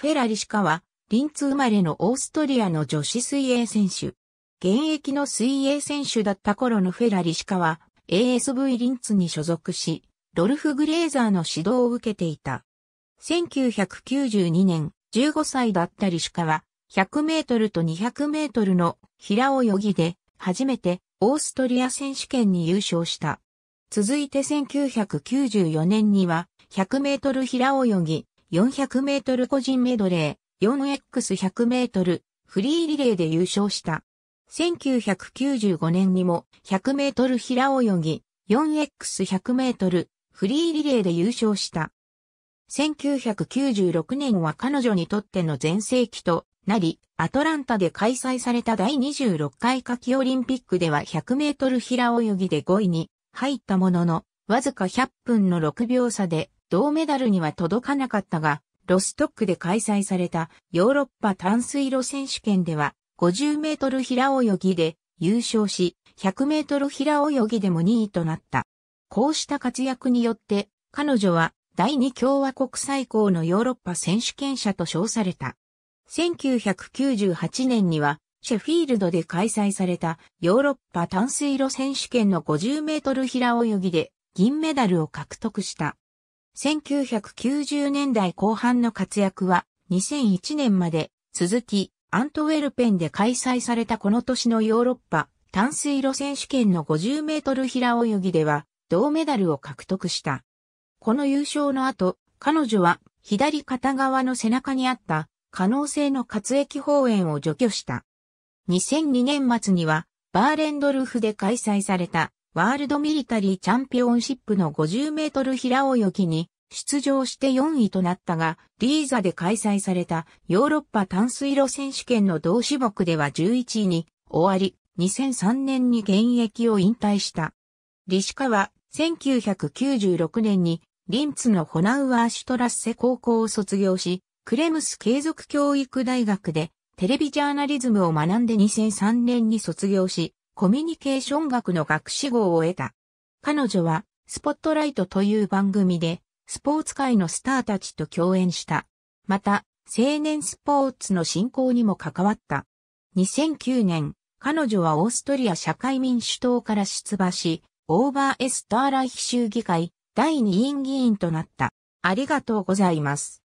フェラ・リシカは、リンツ生まれのオーストリアの女子水泳選手。現役の水泳選手だった頃のフェラ・リシカは、ASV リンツに所属し、ドルフ・グレーザーの指導を受けていた。1992年、15歳だったリシカは、100メートルと200メートルの平泳ぎで、初めてオーストリア選手権に優勝した。続いて1994年には、100メートル平泳ぎ、400メートル個人メドレー、4x100 メートル、フリーリレーで優勝した。1995年にも100メートル平泳ぎ、4x100 メートル、フリーリレーで優勝した。1996年は彼女にとっての全盛期となり、アトランタで開催された第26回夏季オリンピックでは100メートル平泳ぎで5位に入ったものの、わずか100分の6秒差で銅メダルには届かなかったが、ロストックで開催されたヨーロッパ淡水路選手権では50メートル平泳ぎで優勝し、100メートル平泳ぎでも2位となった。こうした活躍によって、彼女は第二共和国最高のヨーロッパ選手権者と称された。1998年には、シェフィールドで開催されたヨーロッパ淡水路選手権の50メートル平泳ぎで銀メダルを獲得した。1990年代後半の活躍は2001年まで続き、アントウェルペンで開催されたこの年のヨーロッパ淡水路選手権の50メートル平泳ぎでは銅メダルを獲得した。この優勝の後、彼女は左片側の背中にあった可能性の活液放炎を除去した。2002年末にはバーレンドルフで開催されたワールドミリタリーチャンピオンシップの50メートル平泳ぎに出場して4位となったが、リーザで開催されたヨーロッパ淡水路選手権の同種目では11位に終わり、2003年に現役を引退した。リシカは1996年にリンツのホナウアーシュトラッセ高校を卒業し、クレムス継続教育大学でテレビジャーナリズムを学んで2003年に卒業し、コミュニケーション学の学士号を得た。彼女は、スポットライトという番組で、スポーツ界のスターたちと共演した。また、青年スポーツの振興にも関わった。2009年、彼女はオーストリア社会民主党から出馬し、オーバーエスターライヒ州議会第2員議員となった。ありがとうございます。